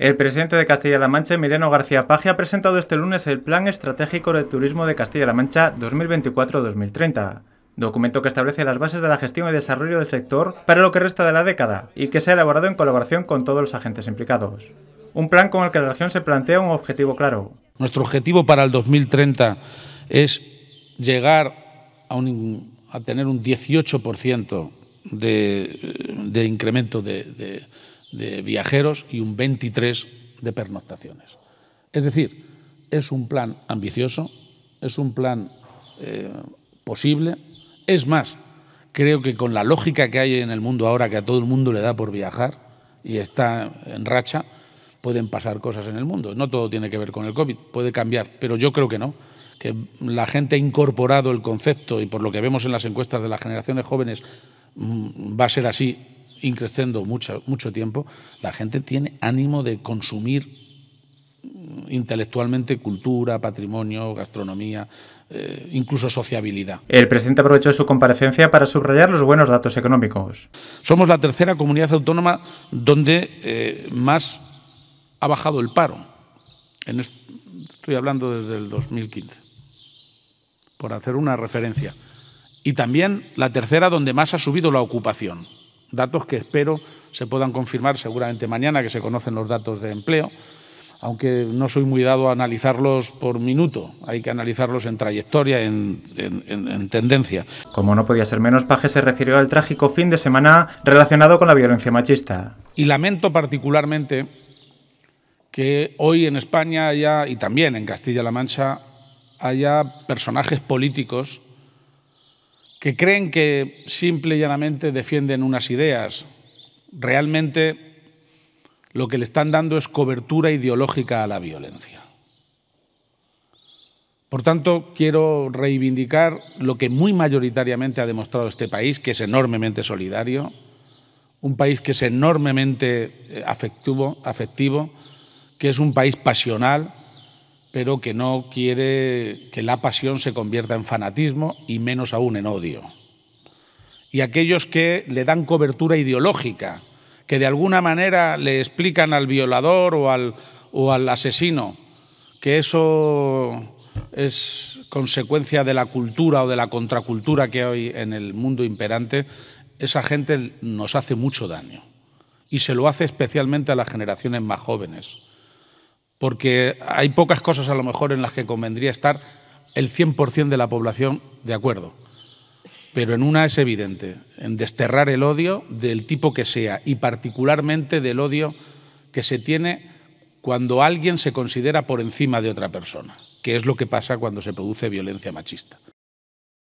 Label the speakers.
Speaker 1: El presidente de Castilla-La Mancha, Mireno García Paje, ha presentado este lunes el Plan Estratégico de Turismo de Castilla-La Mancha 2024-2030, documento que establece las bases de la gestión y desarrollo del sector para lo que resta de la década y que se ha elaborado en colaboración con todos los agentes implicados. Un plan con el que la región se plantea un objetivo claro.
Speaker 2: Nuestro objetivo para el 2030 es llegar a, tener un 18% de, incremento de, de de viajeros y un 23 de pernoctaciones. Es decir, es un plan ambicioso, es un plan eh, posible. Es más, creo que con la lógica que hay en el mundo ahora, que a todo el mundo le da por viajar y está en racha, pueden pasar cosas en el mundo. No todo tiene que ver con el COVID, puede cambiar, pero yo creo que no, que la gente ha incorporado el concepto y por lo que vemos en las encuestas de las generaciones jóvenes mm, va a ser así increciendo mucho, mucho tiempo, la gente tiene ánimo de consumir intelectualmente cultura, patrimonio, gastronomía,
Speaker 1: eh, incluso sociabilidad. El presidente aprovechó su comparecencia para subrayar los buenos datos económicos. Somos la tercera comunidad autónoma donde eh, más
Speaker 2: ha bajado el paro. estoy hablando desde el 2015, por hacer una referencia. Y también la tercera donde más ha subido la ocupación datos que espero se puedan confirmar seguramente mañana, que se conocen los datos de empleo, aunque no soy muy dado a analizarlos por minuto, hay que analizarlos
Speaker 1: en trayectoria, en, tendencia. Como no podía ser menos, Paje se refirió al trágico fin de semana relacionado con la violencia machista. Y lamento particularmente
Speaker 2: que hoy en España haya, y también en Castilla-La Mancha haya personajes políticos que creen que simple y llanamente defienden unas ideas. Realmente lo que le están dando es cobertura ideológica a la violencia. Por tanto, quiero reivindicar lo que muy mayoritariamente ha demostrado este país, que es enormemente solidario, un país que es enormemente eh, afectivo, afectivo que es un país pasional, pero que no quiere que la pasión se convierta en fanatismo y menos aún en odio. Y aquellos que le dan cobertura ideológica, que de alguna manera le explican al violador o al, asesino que eso es consecuencia de la cultura o de la contracultura que hay en el mundo imperante, esa gente nos hace mucho daño. Y se lo hace especialmente a las generaciones más jóvenes porque hay pocas cosas a lo mejor en las que convendría estar el 100% de la población de acuerdo. Pero en una es evidente, en desterrar el odio del tipo que sea y particularmente del odio que se tiene cuando alguien se considera por encima de otra persona, que es lo que pasa cuando se produce violencia machista.